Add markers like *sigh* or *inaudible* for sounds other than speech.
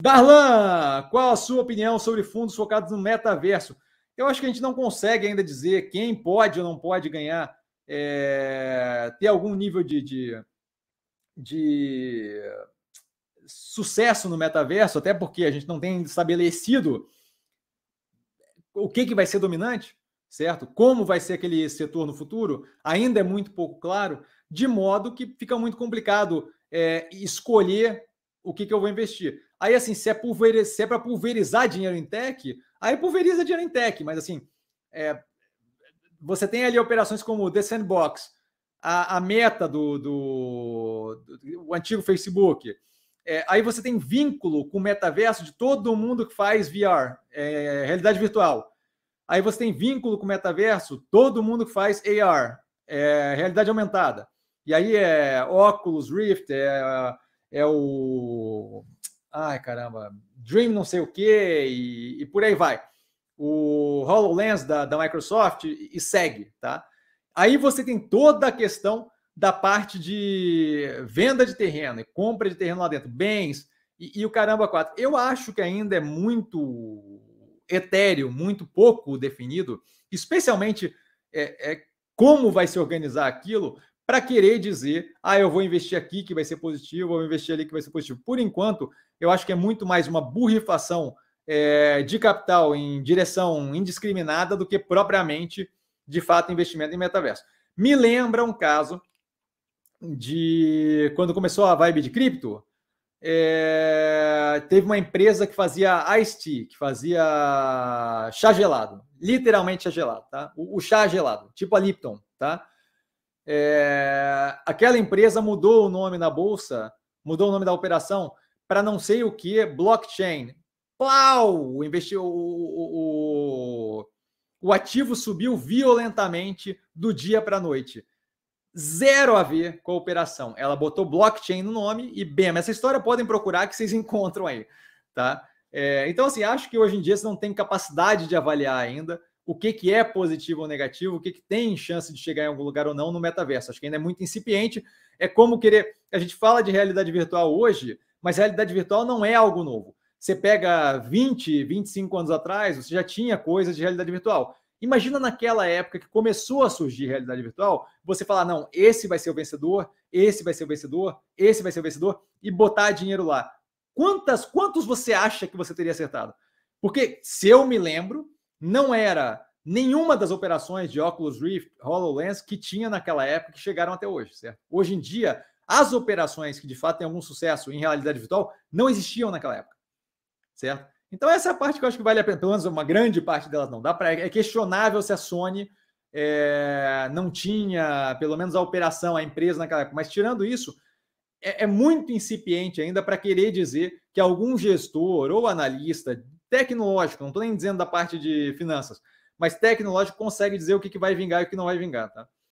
Darlan, qual a sua opinião sobre fundos focados no metaverso? Eu acho que a gente não consegue ainda dizer quem pode ou não pode ganhar, é, ter algum nível de, de, de, sucesso no metaverso, até porque a gente não tem estabelecido o que, que vai ser dominante, certo? Como vai ser aquele setor no futuro, ainda é muito pouco claro, de modo que fica muito complicado é, escolher o que, que eu vou investir. Aí, assim, se é, pulveriz... se é para pulverizar dinheiro em tech, aí pulveriza dinheiro em tech, mas assim, é... você tem ali operações como The Sandbox, a, a meta do, do, do, o antigo Facebook. É... aí você tem vínculo com o metaverso de todo mundo que faz VR, é... realidade virtual. Aí você tem vínculo com o metaverso, todo mundo que faz AR, é, realidade aumentada. E aí é óculos, Rift, é, é o ai caramba, Dream não sei o que e, por aí vai. O HoloLens da, da Microsoft e, e segue, tá? Aí você tem toda a questão da parte de venda de terreno e compra de terreno lá dentro, bens e, e, o caramba quatro. Eu acho que ainda é muito etéreo, muito pouco definido, especialmente é, é como vai se organizar aquilo para querer dizer, ah, eu vou investir aqui que vai ser positivo, vou investir ali que vai ser positivo. Por enquanto, eu acho que é muito mais uma burrifação é, eh, de capital em direção indiscriminada do que propriamente, de fato, investimento em metaverso. Me lembra um caso de quando começou a vibe de cripto, é, teve uma empresa que fazia iced que fazia chá gelado, literalmente chá gelado, tá? O, o chá gelado, tipo a Lipton, tá? É, aquela empresa mudou o nome na bolsa, mudou o nome da operação para não sei o que, blockchain. Plau! Investiu, o, o, o ativo subiu violentamente do dia para a noite. Zero a ver com a operação. Ela botou blockchain no nome e bem, essa história podem procurar que vocês *laughs* encontram aí, tá? É, então, assim, acho que hoje em dia você não tem capacidade de avaliar ainda o que, que é positivo ou negativo, o que, que tem chance de chegar em algum lugar ou não no metaverso. Acho que ainda é muito incipiente. É como querer. A gente fala de realidade virtual hoje, mas realidade virtual não é algo novo. Você pega 20, 25 anos atrás, você já tinha coisas de realidade virtual. Imagina naquela época que começou a surgir realidade virtual, você falar: não, esse vai ser o vencedor, esse vai ser o vencedor, esse vai ser o vencedor, e botar dinheiro lá. Quantas, quantos você acha que você teria acertado? Porque se eu me lembro, não era nenhuma das operações de Oculus Rift, HoloLens que tinha naquela época que chegaram até hoje, certo? Hoje em dia, as operações que de fato têm algum sucesso em realidade virtual não existiam naquela época, certo? Então essa é a parte que eu acho que vale a pena, pelo menos uma grande parte delas não. Dá para é questionável se a Sony é, não tinha, pelo menos a operação, a empresa naquela época. Mas tirando isso, é, é muito incipiente ainda para querer dizer que algum gestor ou analista tecnológico, não estou nem dizendo da parte de finanças, mas tecnológico consegue dizer o que, que vai vingar e o que não vai vingar, tá?